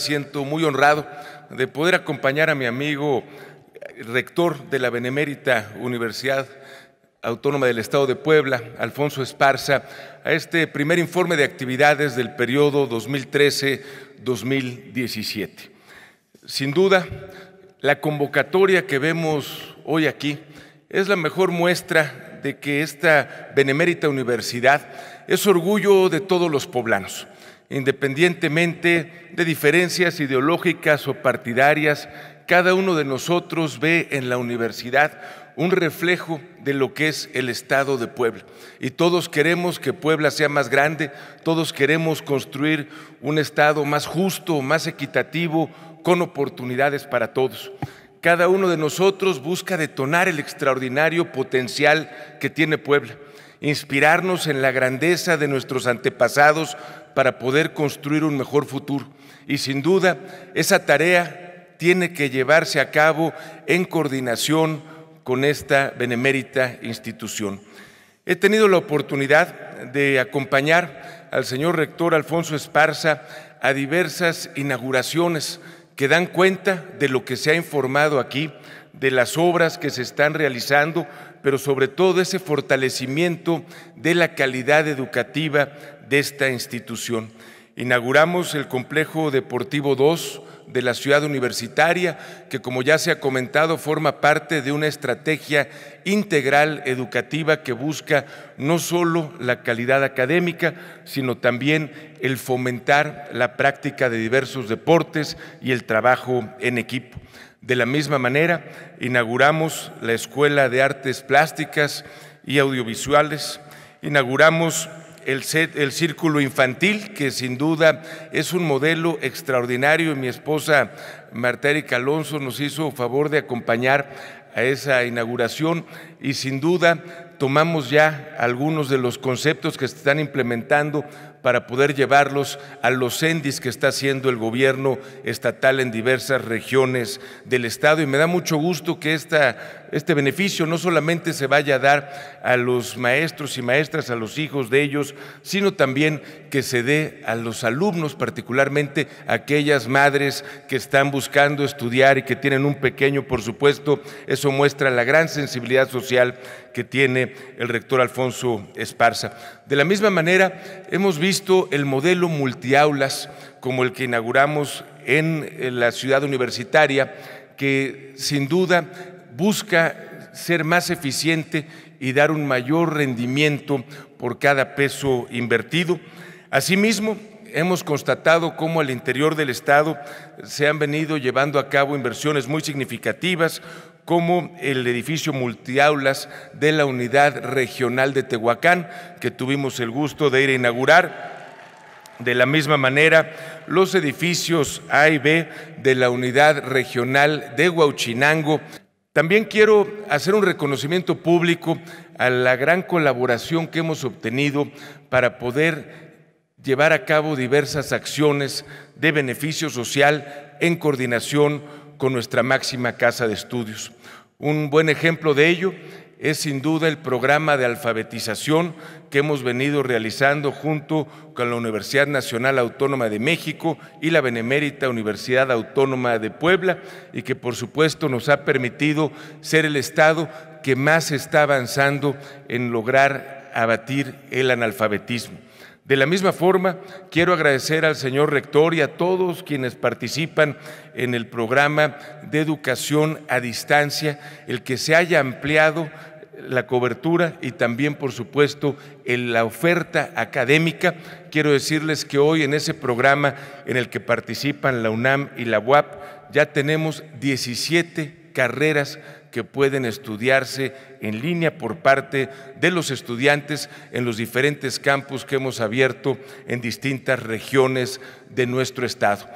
Siento muy honrado de poder acompañar a mi amigo eh, rector de la Benemérita Universidad Autónoma del Estado de Puebla, Alfonso Esparza, a este primer informe de actividades del periodo 2013-2017. Sin duda, la convocatoria que vemos hoy aquí es la mejor muestra de que esta benemérita universidad es orgullo de todos los poblanos. Independientemente de diferencias ideológicas o partidarias, cada uno de nosotros ve en la universidad un reflejo de lo que es el Estado de Puebla. Y todos queremos que Puebla sea más grande, todos queremos construir un Estado más justo, más equitativo, con oportunidades para todos. Cada uno de nosotros busca detonar el extraordinario potencial que tiene Puebla, inspirarnos en la grandeza de nuestros antepasados para poder construir un mejor futuro. Y sin duda, esa tarea tiene que llevarse a cabo en coordinación con esta benemérita institución. He tenido la oportunidad de acompañar al señor rector Alfonso Esparza a diversas inauguraciones que dan cuenta de lo que se ha informado aquí, de las obras que se están realizando, pero sobre todo ese fortalecimiento de la calidad educativa de esta institución. Inauguramos el Complejo Deportivo 2 de la ciudad universitaria, que como ya se ha comentado forma parte de una estrategia integral educativa que busca no solo la calidad académica, sino también el fomentar la práctica de diversos deportes y el trabajo en equipo. De la misma manera, inauguramos la Escuela de Artes Plásticas y Audiovisuales, inauguramos el, el Círculo Infantil, que sin duda es un modelo extraordinario y mi esposa Marta Erika Alonso nos hizo favor de acompañar a esa inauguración y sin duda tomamos ya algunos de los conceptos que se están implementando para poder llevarlos a los endis que está haciendo el gobierno estatal en diversas regiones del Estado. Y me da mucho gusto que esta, este beneficio no solamente se vaya a dar a los maestros y maestras, a los hijos de ellos, sino también que se dé a los alumnos, particularmente a aquellas madres que están buscando estudiar y que tienen un pequeño, por supuesto, eso muestra la gran sensibilidad social que tiene el rector Alfonso Esparza. De la misma manera, hemos visto el modelo multiaulas como el que inauguramos en la ciudad universitaria, que sin duda busca ser más eficiente y dar un mayor rendimiento por cada peso invertido. Asimismo, hemos constatado cómo al interior del Estado se han venido llevando a cabo inversiones muy significativas, como el edificio multiaulas de la Unidad Regional de Tehuacán, que tuvimos el gusto de ir a inaugurar. De la misma manera, los edificios A y B de la Unidad Regional de Huachinango. También quiero hacer un reconocimiento público a la gran colaboración que hemos obtenido para poder llevar a cabo diversas acciones de beneficio social en coordinación con nuestra máxima casa de estudios. Un buen ejemplo de ello es sin duda el programa de alfabetización que hemos venido realizando junto con la Universidad Nacional Autónoma de México y la Benemérita Universidad Autónoma de Puebla y que por supuesto nos ha permitido ser el Estado que más está avanzando en lograr abatir el analfabetismo. De la misma forma, quiero agradecer al señor rector y a todos quienes participan en el programa de educación a distancia, el que se haya ampliado la cobertura y también, por supuesto, en la oferta académica. Quiero decirles que hoy en ese programa en el que participan la UNAM y la UAP ya tenemos 17 carreras que pueden estudiarse en línea por parte de los estudiantes en los diferentes campus que hemos abierto en distintas regiones de nuestro estado.